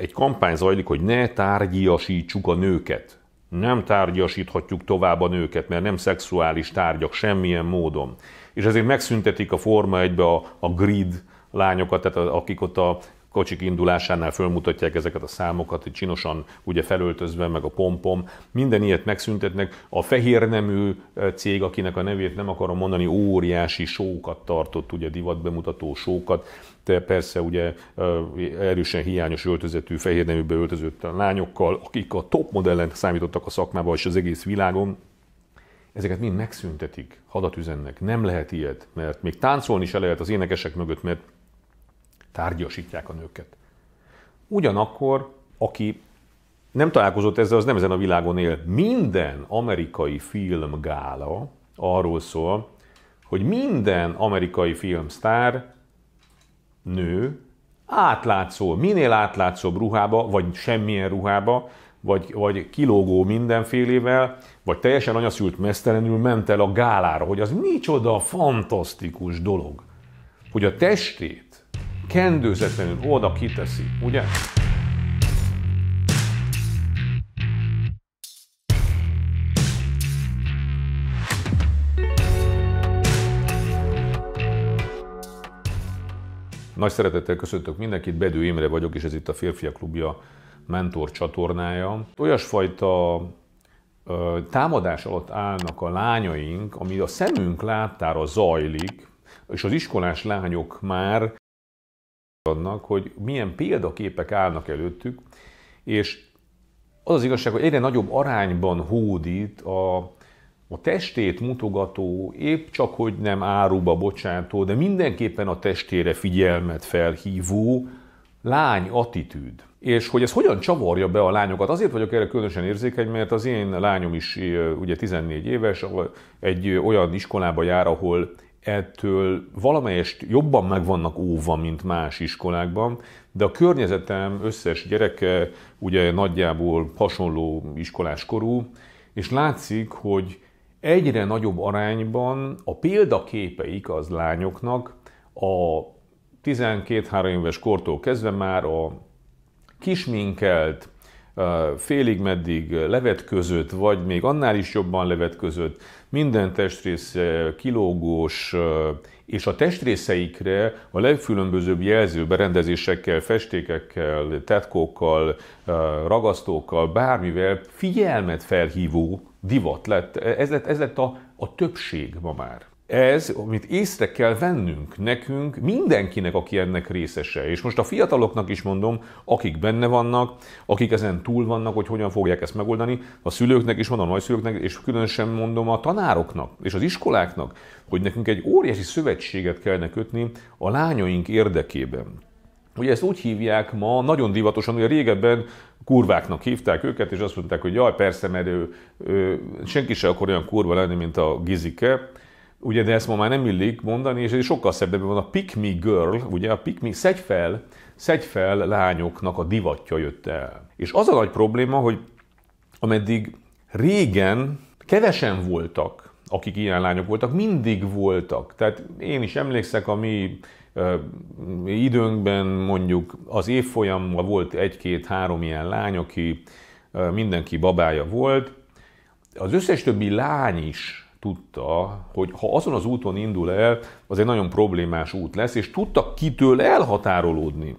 egy kampány zajlik, hogy ne tárgyiasítsuk a nőket. Nem tárgyasíthatjuk tovább a nőket, mert nem szexuális tárgyak semmilyen módon. És ezért megszüntetik a Forma egybe a, a grid lányokat, tehát akik ott a kocsik indulásánál fölmutatják ezeket a számokat, hogy csinosan ugye felöltözve, meg a pompom, minden ilyet megszüntetnek. A fehér nemű eh, cég, akinek a nevét nem akarom mondani, óriási sókat tartott, ugye divatbemutató sókat, de persze ugye eh, erősen hiányos öltözetű, fehér neműbe öltözött lányokkal, akik a top modellen számítottak a szakmában és az egész világon, ezeket mind megszüntetik, hadat üzennek. Nem lehet ilyet, mert még táncolni se lehet az énekesek mögött, mert tárgyasítják a nőket. Ugyanakkor, aki nem találkozott ezzel, az nem ezen a világon él. Minden amerikai gála arról szól, hogy minden amerikai filmsztár nő átlátszó, minél átlátszóbb ruhába, vagy semmilyen ruhába, vagy, vagy kilógó mindenfélével, vagy teljesen anyaszült mesztelenül ment el a gálára, hogy az micsoda fantasztikus dolog, hogy a testét kendőzetlenül oda kiteszi, ugye? Nagy szeretettel köszöntök mindenkit, Bedő Imre vagyok, és ez itt a Férfiak Klubja mentor csatornája. Olyasfajta ö, támadás alatt állnak a lányaink, ami a szemünk láttára zajlik, és az iskolás lányok már annak, hogy milyen példaképek állnak előttük, és az az igazság, hogy egyre nagyobb arányban hódít a, a testét mutogató, épp csak hogy nem áruba bocsátó, de mindenképpen a testére figyelmet felhívó lány attitűd. És hogy ez hogyan csavarja be a lányokat? Azért vagyok erre különösen érzékeny, mert az én lányom is ugye 14 éves, egy olyan iskolába jár, ahol ettől valamelyest jobban meg vannak óva, mint más iskolákban, de a környezetem összes gyereke ugye nagyjából hasonló iskolás korú, és látszik, hogy egyre nagyobb arányban a példaképeik az lányoknak a 12-3 éves kortól kezdve már a kisminkelt, félig meddig levetközött, vagy még annál is jobban levetközött, minden testrész kilógós, és a testrészeikre a legkülönbözőbb berendezésekkel, festékekkel, tetkókkal, ragasztókkal, bármivel figyelmet felhívó divat lett. Ez lett, ez lett a, a többség ma már ez, amit észre kell vennünk nekünk, mindenkinek, aki ennek részese. És most a fiataloknak is mondom, akik benne vannak, akik ezen túl vannak, hogy hogyan fogják ezt megoldani, a szülőknek is mondom, a nagyszülőknek, és különösen mondom a tanároknak és az iskoláknak, hogy nekünk egy óriási szövetséget kellene kötni a lányaink érdekében. Ugye ezt úgy hívják ma, nagyon divatosan, ugye régebben kurváknak hívták őket, és azt mondták, hogy jaj, persze, mert ő, ő, senki se akar olyan kurva lenni, mint a gizike, Ugye, de ezt ma már nem illik mondani, és ez sokkal szebb, de van a Pick Me Girl, ugye a Pick Me, szedj fel, szedj fel lányoknak a divatja jött el. És az a nagy probléma, hogy ameddig régen kevesen voltak, akik ilyen lányok voltak, mindig voltak. Tehát én is emlékszek, a mi időnkben mondjuk az évfolyamban volt egy-két-három ilyen lány, aki mindenki babája volt. Az összes többi lány is tudta, hogy ha azon az úton indul el, az egy nagyon problémás út lesz, és tudta kitől elhatárolódni.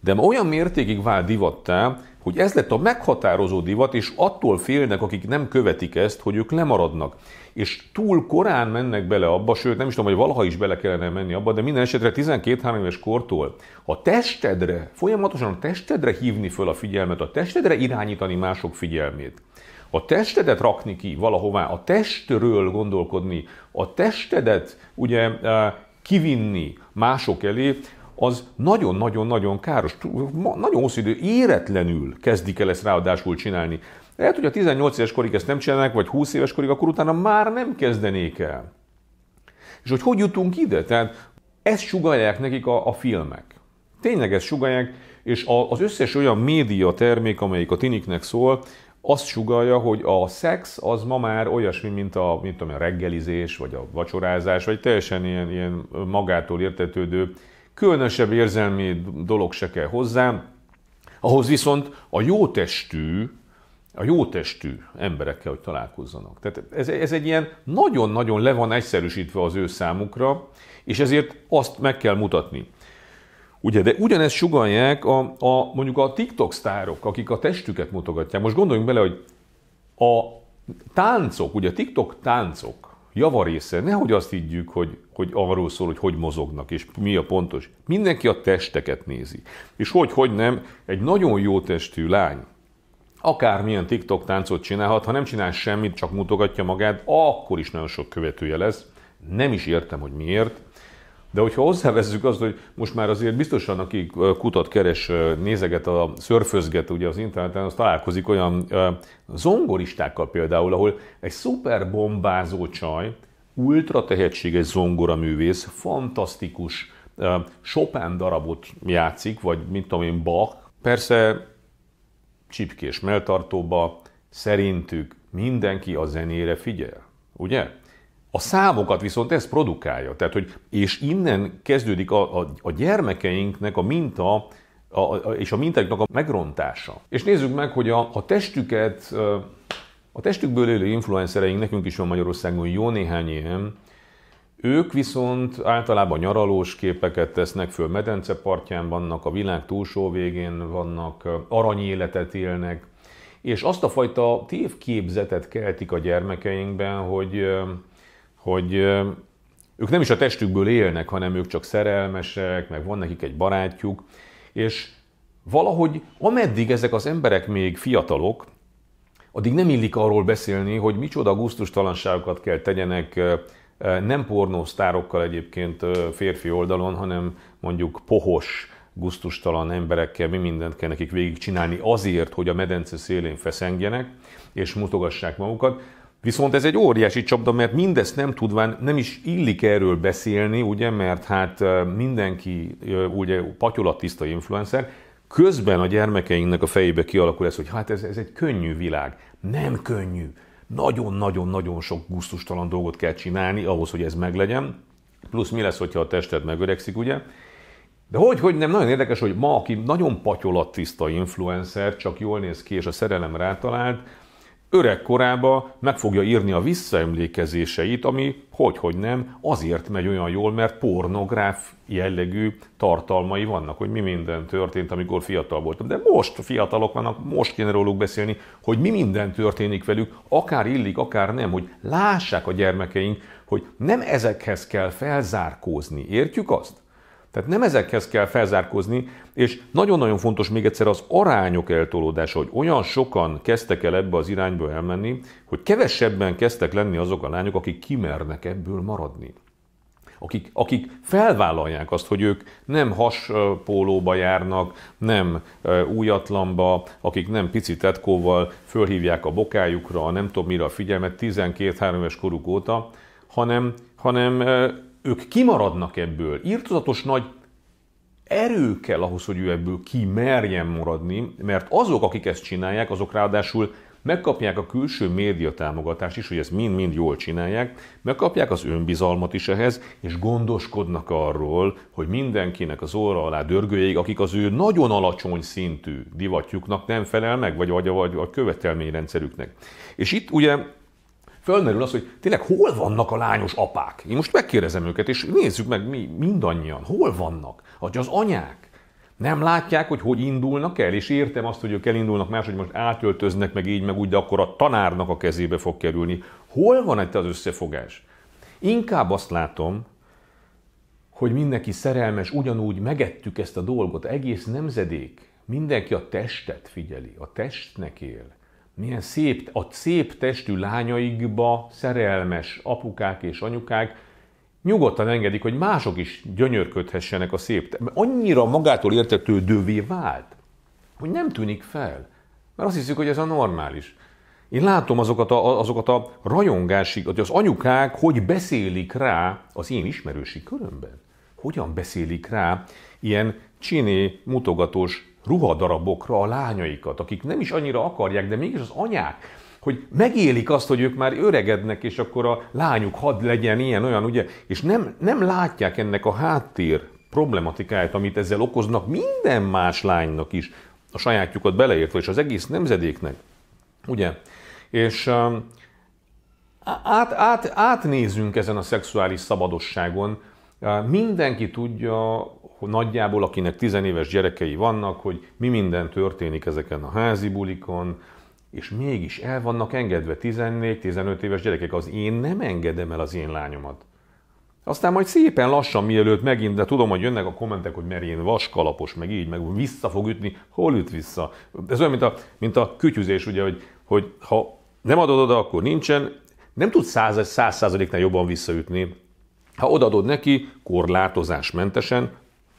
De olyan mértékig vált divattá, hogy ez lett a meghatározó divat, és attól félnek, akik nem követik ezt, hogy ők lemaradnak. És túl korán mennek bele abba, sőt nem is tudom, hogy valaha is bele kellene menni abba, de minden esetre 12-3 éves kortól a testedre, folyamatosan a testedre hívni föl a figyelmet, a testedre irányítani mások figyelmét, a testedet rakni ki valahová, a testről gondolkodni, a testedet ugye e, kivinni mások elé, az nagyon-nagyon-nagyon káros. Nagyon hosszú idő, éretlenül kezdik el ezt ráadásul csinálni. Lehet, hogy a 18 éves korig ezt nem csinálnak, vagy 20 éves korig, akkor utána már nem kezdenék el. És hogy hogy jutunk ide? Tehát ezt sugalják nekik a, a filmek. Tényleg ezt sugalják, és a, az összes olyan média termék, amelyik a tiniknek szól, azt sugalja, hogy a szex az ma már olyasmi, mint a, mint tudom, a reggelizés, vagy a vacsorázás, vagy teljesen ilyen, ilyen magától értetődő, különösebb érzelmi dolog se kell hozzá, ahhoz viszont a jó testű, a jó testű emberekkel, hogy találkozzanak. Tehát ez, ez egy ilyen nagyon-nagyon le van egyszerűsítve az ő számukra, és ezért azt meg kell mutatni. Ugye, de ugyanezt sugalják a, a, mondjuk a TikTok sztárok, akik a testüket mutogatják. Most gondoljunk bele, hogy a táncok, ugye a TikTok táncok javarésze, nehogy azt higgyük, hogy, hogy arról szól, hogy hogy mozognak, és mi a pontos. Mindenki a testeket nézi. És hogy, hogy nem, egy nagyon jó testű lány, akármilyen TikTok táncot csinálhat, ha nem csinál semmit, csak mutogatja magát, akkor is nagyon sok követője lesz. Nem is értem, hogy miért, de hogyha hozzávezzük azt, hogy most már azért biztosan, aki kutat, keres, nézeget, a szörfözget ugye az interneten, az találkozik olyan zongoristákkal például, ahol egy bombázó csaj, ultra tehetséges művész, fantasztikus Chopin darabot játszik, vagy mint tudom én, Bach. Persze csipkés melltartóba szerintük mindenki a zenére figyel, ugye? A számokat viszont ez produkálja. Tehát, hogy, és innen kezdődik a, a, a gyermekeinknek a minta a, a, és a mintáknak a megrontása. És nézzük meg, hogy a, a testüket, a testükből élő influencereink, nekünk is van Magyarországon jó néhány ilyen, ők viszont általában nyaralós képeket tesznek föl, medence partján vannak, a világ túlsó végén vannak, aranyéletet élnek, és azt a fajta tévképzetet keltik a gyermekeinkben, hogy hogy ők nem is a testükből élnek, hanem ők csak szerelmesek, meg van nekik egy barátjuk, és valahogy ameddig ezek az emberek még fiatalok, addig nem illik arról beszélni, hogy micsoda gusztustalanságokat kell tegyenek nem pornósztárokkal egyébként férfi oldalon, hanem mondjuk pohos, guztustalan emberekkel mi mindent kell nekik végigcsinálni azért, hogy a medence szélén feszengjenek és mutogassák magukat. Viszont ez egy óriási csapda, mert mindezt nem tudván nem is illik erről beszélni, ugye, mert hát mindenki ugye patyolat tiszta influencer, közben a gyermekeinknek a fejébe kialakul ez, hogy hát ez, ez egy könnyű világ. Nem könnyű. Nagyon-nagyon-nagyon sok gusztustalan dolgot kell csinálni ahhoz, hogy ez meglegyen. Plusz mi lesz, hogyha a tested megöregszik, ugye? De hogy, hogy nem, nagyon érdekes, hogy ma, aki nagyon patyolat tiszta influencer, csak jól néz ki, és a szerelem rátalált, öreg korába meg fogja írni a visszaemlékezéseit, ami hogy-hogy nem, azért megy olyan jól, mert pornográf jellegű tartalmai vannak, hogy mi minden történt, amikor fiatal voltam. De most fiatalok vannak, most kéne róluk beszélni, hogy mi minden történik velük, akár illik, akár nem, hogy lássák a gyermekeink, hogy nem ezekhez kell felzárkózni. Értjük azt? Tehát nem ezekhez kell felzárkózni, és nagyon-nagyon fontos még egyszer az arányok eltolódása, hogy olyan sokan kezdtek el ebbe az irányba elmenni, hogy kevesebben kezdtek lenni azok a lányok, akik kimernek ebből maradni. Akik, akik felvállalják azt, hogy ők nem haspólóba járnak, nem újatlanba, akik nem pici tetkóval fölhívják a bokájukra, nem tudom mire a figyelmet 12-3 éves koruk óta, hanem, hanem ők kimaradnak ebből. Írtozatos nagy erő kell ahhoz, hogy ő ebből kimerjen maradni, mert azok, akik ezt csinálják, azok ráadásul megkapják a külső média támogatást is, hogy ezt mind-mind jól csinálják, megkapják az önbizalmat is ehhez, és gondoskodnak arról, hogy mindenkinek az óra alá dörgőjéig, akik az ő nagyon alacsony szintű divatjuknak nem felel meg, vagy, vagy, vagy a követelményrendszerüknek. És itt ugye fölmerül az, hogy tényleg hol vannak a lányos apák. Én most megkérdezem őket, és nézzük meg mi mindannyian, hol vannak, hogy az anyák. Nem látják, hogy hogy indulnak el, és értem azt, hogy ők elindulnak más, hogy most átöltöznek meg így, meg úgy, de akkor a tanárnak a kezébe fog kerülni. Hol van itt az összefogás? Inkább azt látom, hogy mindenki szerelmes, ugyanúgy megettük ezt a dolgot, egész nemzedék. Mindenki a testet figyeli, a testnek él milyen szép, a szép testű lányaikba szerelmes apukák és anyukák nyugodtan engedik, hogy mások is gyönyörködhessenek a szép. Mert annyira magától értetődővé vált, hogy nem tűnik fel. Mert azt hiszük, hogy ez a normális. Én látom azokat a, azokat a rajongásig, hogy az anyukák hogy beszélik rá az én ismerősi körömben. Hogyan beszélik rá ilyen csiné, mutogatós ruhadarabokra a lányaikat, akik nem is annyira akarják, de mégis az anyák, hogy megélik azt, hogy ők már öregednek, és akkor a lányuk had legyen ilyen, olyan, ugye? És nem, nem látják ennek a háttér problematikáját, amit ezzel okoznak minden más lánynak is, a sajátjukat beleértve, és az egész nemzedéknek. Ugye? És um, át, át, átnézünk ezen a szexuális szabadosságon. Uh, mindenki tudja, nagyjából, akinek tizenéves gyerekei vannak, hogy mi minden történik ezeken a házi bulikon, és mégis el vannak engedve 14-15 éves gyerekek. Az én nem engedem el az én lányomat. Aztán majd szépen lassan, mielőtt megint, de tudom, hogy jönnek a kommentek, hogy mert én vaskalapos, meg így, meg vissza fog ütni. Hol üt vissza? Ez olyan, mint a, mint a kütyüzés, ugye, hogy, hogy ha nem adod oda, akkor nincsen. Nem tudsz száz százaléknál jobban visszaütni. Ha odadod neki, korlátozásmentesen,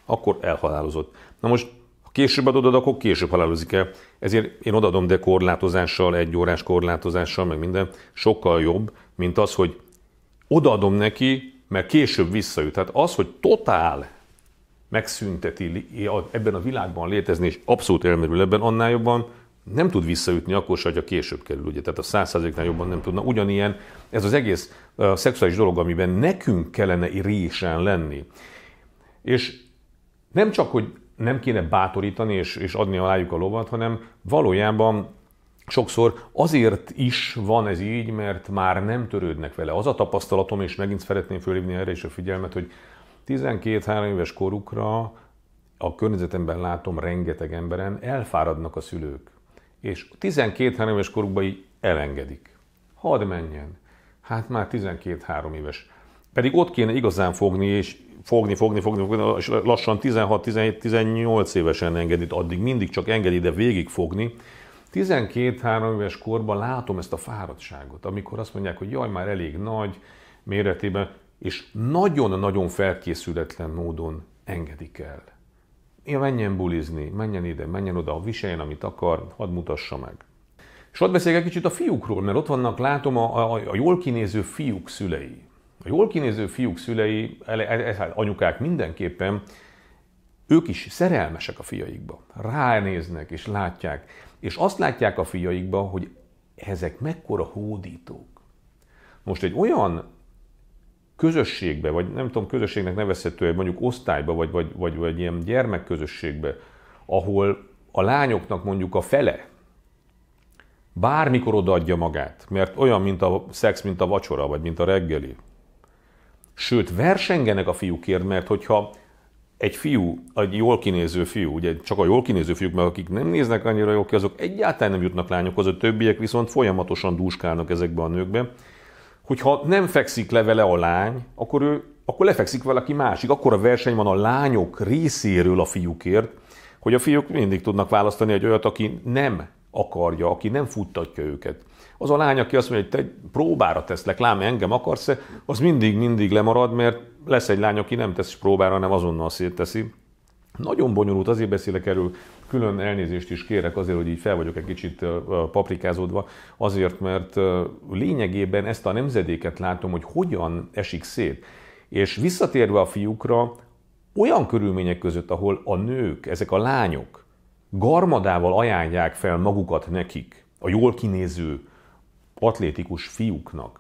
akkor elhalálozott. Na most, ha később adod, akkor később halálozik el. Ezért én odadom, de korlátozással, egy órás korlátozással, meg minden, sokkal jobb, mint az, hogy odaadom neki, mert később visszajut. Tehát az, hogy totál megszünteti ebben a világban létezni, és abszolút elmerül ebben, annál jobban nem tud visszaütni akkor se, hogyha később kerül, ugye? Tehát a százszázaléknál jobban nem tudna. Ugyanilyen ez az egész uh, szexuális dolog, amiben nekünk kellene résen lenni. És nem csak, hogy nem kéne bátorítani és, és adni alájuk a lovat, hanem valójában sokszor azért is van ez így, mert már nem törődnek vele. Az a tapasztalatom, és megint szeretném fölhívni erre is a figyelmet, hogy 12-3 éves korukra a környezetemben látom rengeteg emberen, elfáradnak a szülők. És 12-3 éves korukban így elengedik. Hadd menjen. Hát már 12-3 éves. Pedig ott kéne igazán fogni, és fogni, fogni, fogni, fogni, és lassan 16-17-18 évesen engedít, addig mindig csak engedi, de végig fogni. 12-3 éves korban látom ezt a fáradtságot, amikor azt mondják, hogy jaj, már elég nagy méretében, és nagyon-nagyon felkészületlen módon engedik el. Ja, menjen bulizni, menjen ide, menjen oda, viseljen, amit akar, hadd mutassa meg. És ott beszélek egy kicsit a fiúkról, mert ott vannak, látom, a, a, a jól kinéző fiúk szülei. A jól kinéző fiúk szülei, e, e, hát anyukák mindenképpen, ők is szerelmesek a fiaikba. Ránéznek és látják. És azt látják a fiaikba, hogy ezek mekkora hódítók. Most egy olyan közösségbe, vagy nem tudom, közösségnek nevezhető, mondjuk osztályba, vagy, vagy, vagy, vagy ilyen gyermekközösségbe, ahol a lányoknak mondjuk a fele bármikor odaadja magát, mert olyan, mint a szex, mint a vacsora, vagy mint a reggeli, Sőt, versengenek a fiúkért, mert hogyha egy fiú, egy jól kinéző fiú, ugye csak a jól kinéző fiúk, meg akik nem néznek annyira jól ki, azok egyáltalán nem jutnak lányokhoz, a többiek viszont folyamatosan dúskálnak ezekbe a nőkbe. Hogyha nem fekszik le vele a lány, akkor ő akkor lefekszik valaki másik. Akkor a verseny van a lányok részéről a fiúkért, hogy a fiúk mindig tudnak választani egy olyat, aki nem akarja, aki nem futtatja őket. Az a lány, aki azt mondja, hogy te próbára teszlek, lám, engem akarsz az mindig-mindig lemarad, mert lesz egy lány, aki nem tesz próbára, hanem azonnal szétteszi. Nagyon bonyolult, azért beszélek erről, külön elnézést is kérek azért, hogy így fel vagyok egy kicsit paprikázódva, azért, mert lényegében ezt a nemzedéket látom, hogy hogyan esik szét. És visszatérve a fiúkra, olyan körülmények között, ahol a nők, ezek a lányok garmadával ajánlják fel magukat nekik, a jól kinéző, atlétikus fiúknak.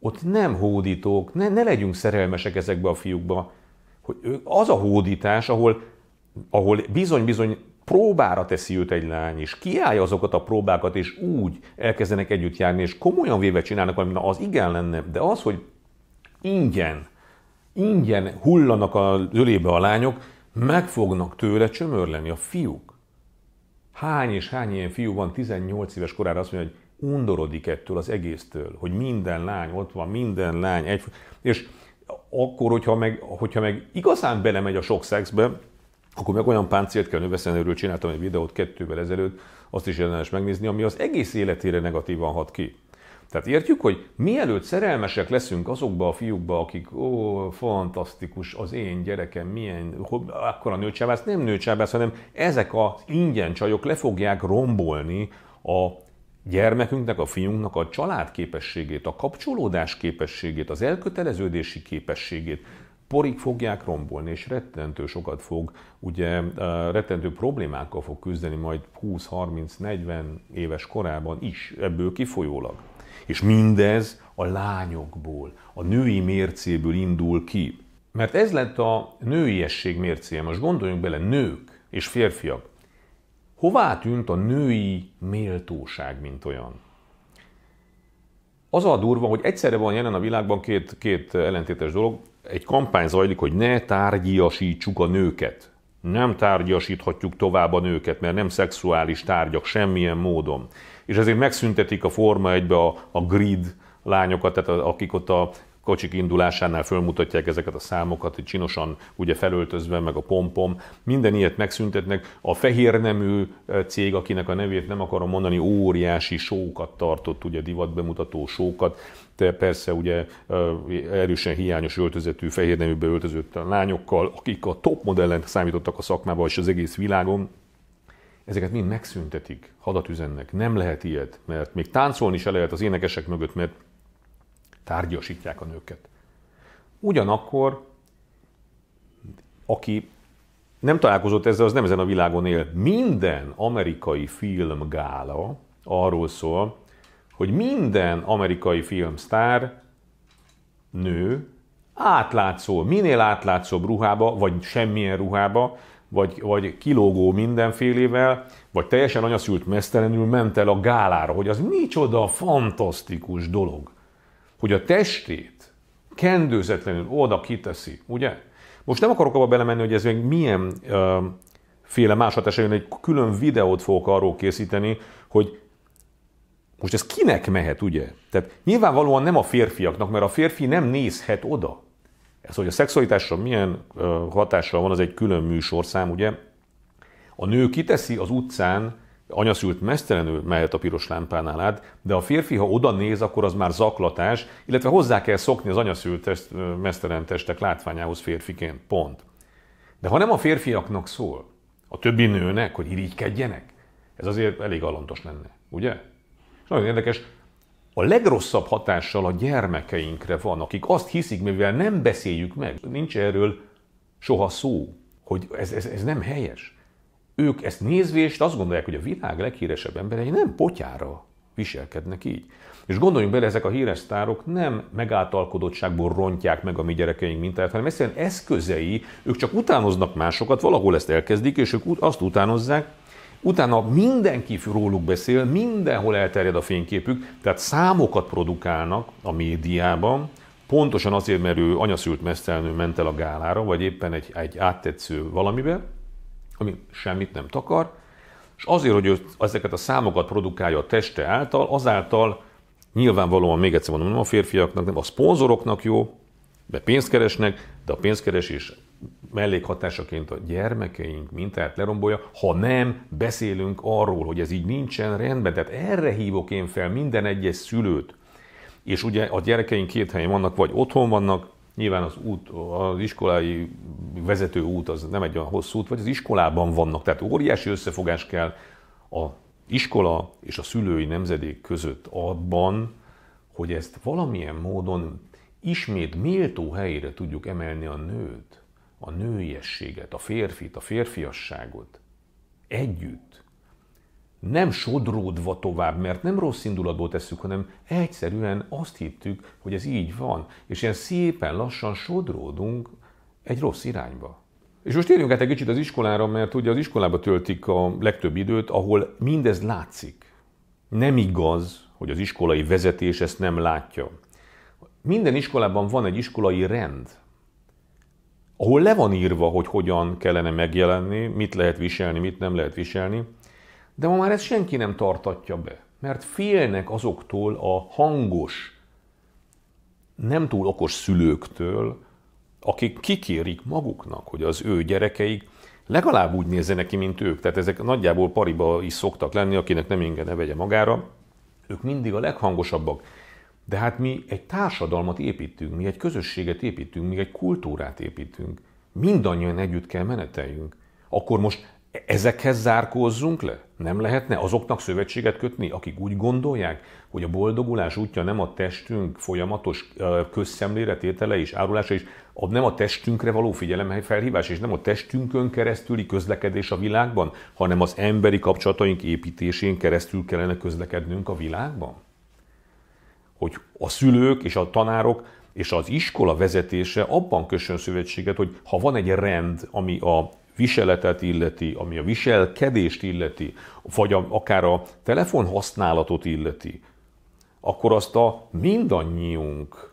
Ott nem hódítók, ne, ne legyünk szerelmesek ezekbe a fiúkba, hogy az a hódítás, ahol, ahol bizony-bizony próbára teszi őt egy lány, és kiállja azokat a próbákat, és úgy elkezdenek együtt járni, és komolyan véve csinálnak valamit, az igen lenne, de az, hogy ingyen, ingyen hullanak a ölébe a lányok, meg fognak tőle csömörleni a fiúk. Hány és hány ilyen fiú van 18 éves korára azt mondja, hogy undorodik ettől az egésztől, hogy minden lány ott van, minden lány egy... És akkor, hogyha meg, hogyha meg igazán belemegy a sok szexbe, akkor meg olyan páncélt kell növeszteni erről csináltam egy videót kettővel ezelőtt, azt is érdemes megnézni, ami az egész életére negatívan hat ki. Tehát értjük, hogy mielőtt szerelmesek leszünk azokba a fiúkba, akik, ó, fantasztikus, az én gyerekem milyen, akkor a nőcsábász, nem nőcsábász, hanem ezek az ingyen csajok le fogják rombolni a gyermekünknek, a fiunknak a család képességét, a kapcsolódás képességét, az elköteleződési képességét porig fogják rombolni, és rettentő sokat fog, ugye rettentő problémákkal fog küzdeni majd 20-30-40 éves korában is, ebből kifolyólag. És mindez a lányokból, a női mércéből indul ki. Mert ez lett a nőiesség mércéje. Most gondoljunk bele, nők és férfiak Hová tűnt a női méltóság, mint olyan? Az a durva, hogy egyszerre van jelen a világban két, két ellentétes dolog. Egy kampány zajlik, hogy ne tárgyiasítsuk a nőket. Nem tárgyasíthatjuk tovább a nőket, mert nem szexuális tárgyak semmilyen módon. És ezért megszüntetik a Forma egybe a, a grid lányokat, tehát akik ott a kocsik indulásánál fölmutatják ezeket a számokat, hogy csinosan ugye felöltözve, meg a pompom, minden ilyet megszüntetnek. A fehér nemű eh, cég, akinek a nevét nem akarom mondani, óriási sókat tartott, ugye divatbemutató sókat, de persze ugye eh, erősen hiányos öltözetű, fehér neműbe öltözött lányokkal, akik a top modellen számítottak a szakmában és az egész világon, ezeket mind megszüntetik, hadat üzennek. Nem lehet ilyet, mert még táncolni se lehet az énekesek mögött, mert tárgyasítják a nőket. Ugyanakkor, aki nem találkozott ezzel, az nem ezen a világon él. Minden amerikai gála arról szól, hogy minden amerikai filmsztár nő átlátszó, minél átlátszóbb ruhába, vagy semmilyen ruhába, vagy, vagy kilógó mindenfélével, vagy teljesen anyaszült mesztelenül ment el a gálára, hogy az micsoda fantasztikus dolog hogy a testét kendőzetlenül oda kiteszi, ugye? Most nem akarok abba belemenni, hogy ez még milyen ö, féle más hatása jön, egy külön videót fogok arról készíteni, hogy most ez kinek mehet, ugye? Tehát nyilvánvalóan nem a férfiaknak, mert a férfi nem nézhet oda. Ez, hogy a szexualitásra milyen hatással van, az egy külön műsorszám, ugye? A nő kiteszi az utcán anyaszült mesztelenül mehet a piros lámpánál át, de a férfi, ha oda néz, akkor az már zaklatás, illetve hozzá kell szokni az anyaszült test, mesztelen testek látványához férfiként, pont. De ha nem a férfiaknak szól, a többi nőnek, hogy irigykedjenek, ez azért elég alantos lenne, ugye? És nagyon érdekes, a legrosszabb hatással a gyermekeinkre van, akik azt hiszik, mivel nem beszéljük meg, nincs erről soha szó, hogy ez, ez, ez nem helyes ők ezt nézvést azt gondolják, hogy a világ leghíresebb emberei nem potyára viselkednek így. És gondoljunk bele, ezek a híres sztárok nem megáltalkodottságból rontják meg a mi gyerekeink mintáját, hanem egyszerűen eszközei, ők csak utánoznak másokat, valahol ezt elkezdik, és ők azt utánozzák, utána mindenki róluk beszél, mindenhol elterjed a fényképük, tehát számokat produkálnak a médiában, pontosan azért, mert ő anyaszült mesztelnő ment el a gálára, vagy éppen egy, egy áttetsző valamiben ami semmit nem takar, és azért, hogy ezeket a számokat produkálja a teste által, azáltal nyilvánvalóan, még egyszer mondom, nem a férfiaknak, nem a szponzoroknak jó, de pénzt keresnek, de a pénzkeresés mellékhatásaként a gyermekeink mintát lerombolja, ha nem beszélünk arról, hogy ez így nincsen rendben. Tehát erre hívok én fel minden egyes szülőt. És ugye a gyerekeink két helyen vannak, vagy otthon vannak, Nyilván az út, az iskolai vezető út az nem egy olyan hosszú út, vagy az iskolában vannak. Tehát óriási összefogás kell a iskola és a szülői nemzedék között abban, hogy ezt valamilyen módon ismét méltó helyére tudjuk emelni a nőt, a nőiességet, a férfit, a férfiasságot együtt nem sodródva tovább, mert nem rossz indulatból tesszük, hanem egyszerűen azt hittük, hogy ez így van, és ilyen szépen lassan sodródunk egy rossz irányba. És most térjünk át egy kicsit az iskolára, mert ugye az iskolába töltik a legtöbb időt, ahol mindez látszik. Nem igaz, hogy az iskolai vezetés ezt nem látja. Minden iskolában van egy iskolai rend, ahol le van írva, hogy hogyan kellene megjelenni, mit lehet viselni, mit nem lehet viselni, de ma már ezt senki nem tartatja be, mert félnek azoktól a hangos, nem túl okos szülőktől, akik kikérik maguknak, hogy az ő gyerekeik legalább úgy nézzenek ki, mint ők. Tehát ezek nagyjából pariba is szoktak lenni, akinek nem ne vegye magára. Ők mindig a leghangosabbak. De hát mi egy társadalmat építünk, mi egy közösséget építünk, mi egy kultúrát építünk. Mindannyian együtt kell meneteljünk. Akkor most e- ezekhez zárkózzunk le? Nem lehetne azoknak szövetséget kötni, akik úgy gondolják, hogy a boldogulás útja nem a testünk folyamatos közszemlére tétele és árulása, és nem a testünkre való felhívás és nem a testünkön keresztüli közlekedés a világban, hanem az emberi kapcsolataink építésén keresztül kellene közlekednünk a világban? Hogy a szülők és a tanárok és az iskola vezetése abban kössön szövetséget, hogy ha van egy rend, ami a viseletet illeti, ami a viselkedést illeti, vagy akár a telefon használatot illeti, akkor azt a mindannyiunk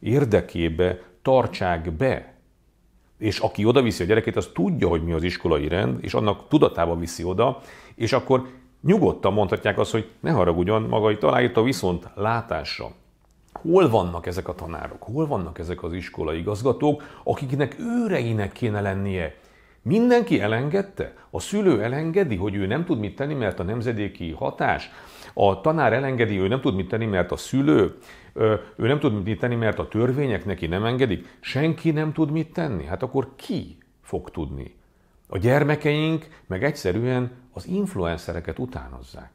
érdekébe tartsák be. És aki oda viszi a gyerekét, az tudja, hogy mi az iskolai rend, és annak tudatába viszi oda, és akkor nyugodtan mondhatják azt, hogy ne haragudjon, maga itt aláírta viszont látásra. Hol vannak ezek a tanárok? Hol vannak ezek az iskolai igazgatók, akiknek őreinek kéne lennie Mindenki elengedte? A szülő elengedi, hogy ő nem tud mit tenni, mert a nemzedéki hatás? A tanár elengedi, ő nem tud mit tenni, mert a szülő? Ő nem tud mit tenni, mert a törvények neki nem engedik? Senki nem tud mit tenni? Hát akkor ki fog tudni? A gyermekeink meg egyszerűen az influencereket utánozzák.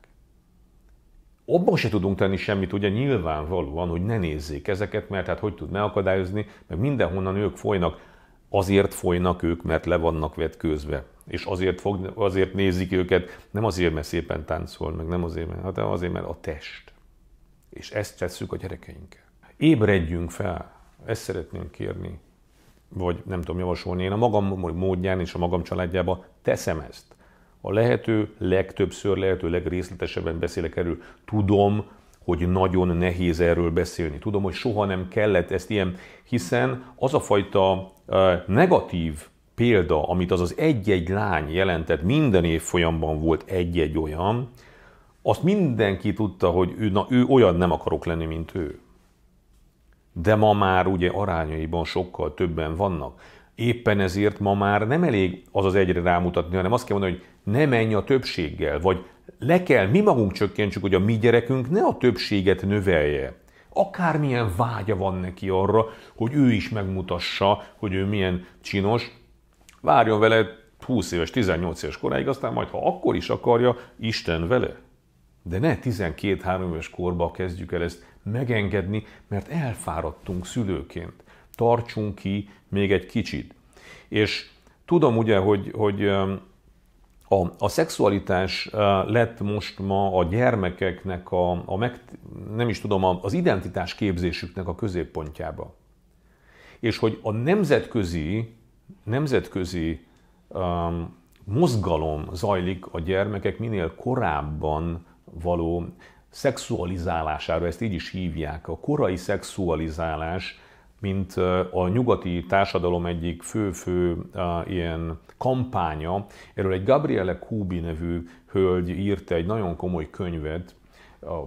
Abban se tudunk tenni semmit, ugye nyilvánvalóan, hogy ne nézzék ezeket, mert hát hogy tud akadályozni, mert mindenhonnan ők folynak azért folynak ők, mert le vannak vetkőzve. És azért, fog, azért nézik őket, nem azért, mert szépen táncol, meg nem azért, mert, hanem hát azért, mert a test. És ezt tesszük a gyerekeinkkel. Ébredjünk fel, ezt szeretném kérni, vagy nem tudom javasolni. Én a magam módján és a magam családjában teszem ezt. A lehető legtöbbször, lehető legrészletesebben beszélek erről. Tudom, hogy nagyon nehéz erről beszélni. Tudom, hogy soha nem kellett ezt ilyen, hiszen az a fajta negatív példa, amit az az egy-egy lány jelentett, minden folyamban volt egy-egy olyan, azt mindenki tudta, hogy ő, na, ő olyan nem akarok lenni, mint ő. De ma már ugye arányaiban sokkal többen vannak. Éppen ezért ma már nem elég az az egyre rámutatni, hanem azt kell mondani, hogy ne menj a többséggel, vagy le kell, mi magunk csökkentsük, hogy a mi gyerekünk ne a többséget növelje. Akármilyen vágya van neki arra, hogy ő is megmutassa, hogy ő milyen csinos, várjon vele 20 éves, 18 éves koráig, aztán majd, ha akkor is akarja, Isten vele. De ne 12-3 éves korba kezdjük el ezt megengedni, mert elfáradtunk szülőként. Tartsunk ki még egy kicsit. És tudom ugye, hogy, hogy a, a szexualitás lett most ma a gyermekeknek a, a meg, nem is tudom, az identitás képzésüknek a középpontjába. És hogy a nemzetközi, nemzetközi um, mozgalom zajlik a gyermekek minél korábban való szexualizálására, ezt így is hívják. A korai szexualizálás mint a nyugati társadalom egyik fő-fő ilyen kampánya. Erről egy Gabriele Kubi nevű hölgy írt egy nagyon komoly könyvet,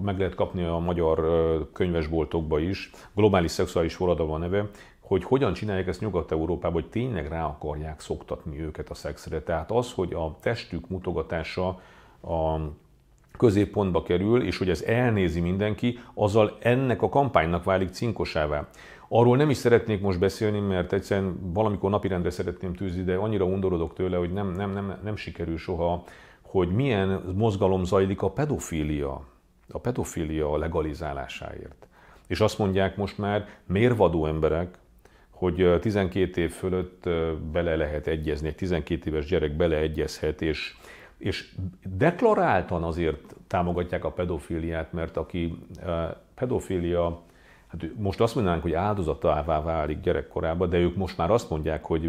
meg lehet kapni a magyar könyvesboltokba is, globális szexuális forradalom a neve, hogy hogyan csinálják ezt Nyugat-Európában, hogy tényleg rá akarják szoktatni őket a szexre. Tehát az, hogy a testük mutogatása a középpontba kerül, és hogy ez elnézi mindenki, azzal ennek a kampánynak válik cinkosává. Arról nem is szeretnék most beszélni, mert egyszerűen valamikor napirendre szeretném tűzni, de annyira undorodok tőle, hogy nem, nem, nem, nem sikerül soha, hogy milyen mozgalom zajlik a pedofília, a pedofília legalizálásáért. És azt mondják most már mérvadó emberek, hogy 12 év fölött bele lehet egyezni, egy 12 éves gyerek beleegyezhet, és, és deklaráltan azért támogatják a pedofiliát, mert aki pedofília hát most azt mondanánk, hogy áldozatává válik gyerekkorában, de ők most már azt mondják, hogy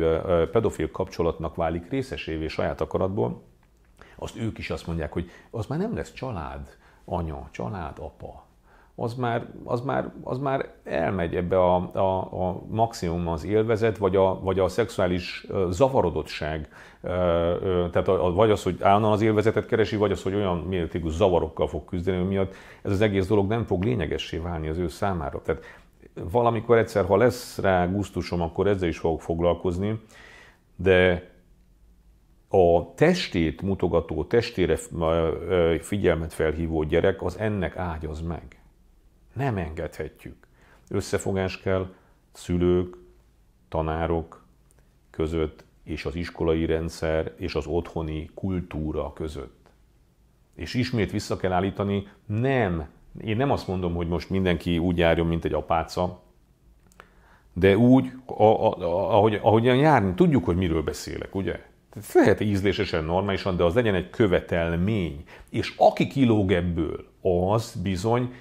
pedofil kapcsolatnak válik részesévé saját akaratból, azt ők is azt mondják, hogy az már nem lesz család anya, család apa, az már, az már, az már elmegy ebbe a, a, a maximum az élvezet, vagy a, vagy a szexuális zavarodottság. Tehát a, a, vagy az, hogy állandóan az élvezetet keresi, vagy az, hogy olyan mértékű zavarokkal fog küzdeni, miatt ez az egész dolog nem fog lényegessé válni az ő számára. Tehát valamikor egyszer, ha lesz rá gusztusom, akkor ezzel is fogok foglalkozni, de a testét mutogató, testére figyelmet felhívó gyerek, az ennek ágyaz meg. Nem engedhetjük. Összefogás kell szülők, tanárok között, és az iskolai rendszer, és az otthoni kultúra között. És ismét vissza kell állítani, nem, én nem azt mondom, hogy most mindenki úgy járjon, mint egy apáca, de úgy, ahogy, ahogyan járni, tudjuk, hogy miről beszélek, ugye? Lehet ízlésesen, normálisan, de az legyen egy követelmény. És aki kilóg ebből, az bizony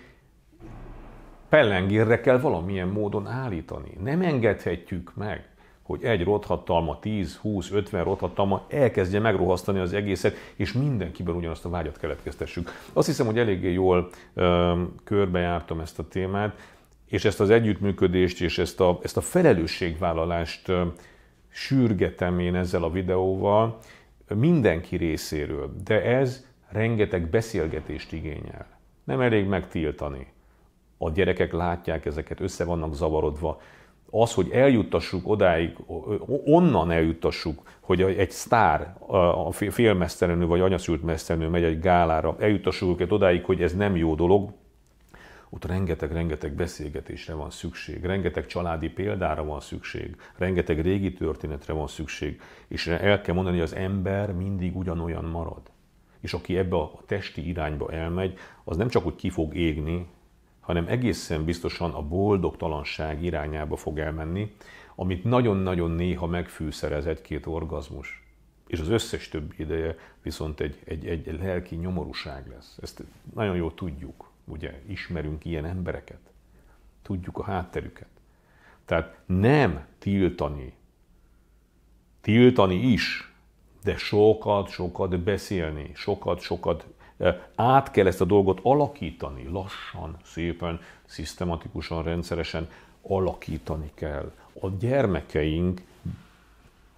pellengérre kell valamilyen módon állítani. Nem engedhetjük meg, hogy egy rothattalma, 10, 20, 50 rothattalma elkezdje megrohasztani az egészet, és mindenkiben ugyanazt a vágyat keletkeztessük. Azt hiszem, hogy eléggé jól ö, körbejártam ezt a témát, és ezt az együttműködést és ezt a, ezt a felelősségvállalást ö, sürgetem én ezzel a videóval mindenki részéről, de ez rengeteg beszélgetést igényel. Nem elég megtiltani a gyerekek látják ezeket, össze vannak zavarodva. Az, hogy eljuttassuk odáig, onnan eljuttassuk, hogy egy sztár, a félmesztelenő vagy anyaszült mesztelenő megy egy gálára, eljuttassuk őket odáig, hogy ez nem jó dolog, ott rengeteg-rengeteg beszélgetésre van szükség, rengeteg családi példára van szükség, rengeteg régi történetre van szükség, és el kell mondani, hogy az ember mindig ugyanolyan marad. És aki ebbe a testi irányba elmegy, az nem csak úgy ki fog égni, hanem egészen biztosan a boldogtalanság irányába fog elmenni, amit nagyon-nagyon néha megfűszerez egy-két orgazmus. És az összes többi ideje viszont egy, egy, egy lelki nyomorúság lesz. Ezt nagyon jól tudjuk, ugye ismerünk ilyen embereket, tudjuk a hátterüket. Tehát nem tiltani, tiltani is, de sokat, sokat beszélni, sokat, sokat át kell ezt a dolgot alakítani, lassan, szépen, szisztematikusan, rendszeresen alakítani kell. A gyermekeink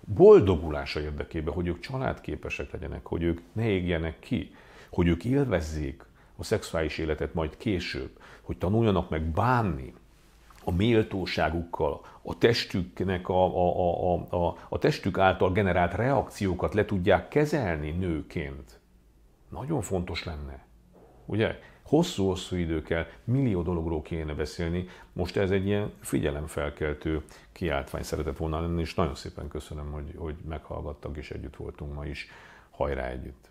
boldogulása érdekében, hogy ők családképesek legyenek, hogy ők ne égjenek ki, hogy ők élvezzék a szexuális életet majd később, hogy tanuljanak meg bánni a méltóságukkal, a testüknek a, a, a, a, a testük által generált reakciókat le tudják kezelni nőként nagyon fontos lenne. Ugye? Hosszú-hosszú idő kell, millió dologról kéne beszélni. Most ez egy ilyen figyelemfelkeltő kiáltvány szeretett volna lenni, és nagyon szépen köszönöm, hogy, hogy meghallgattak és együtt voltunk ma is. Hajrá együtt!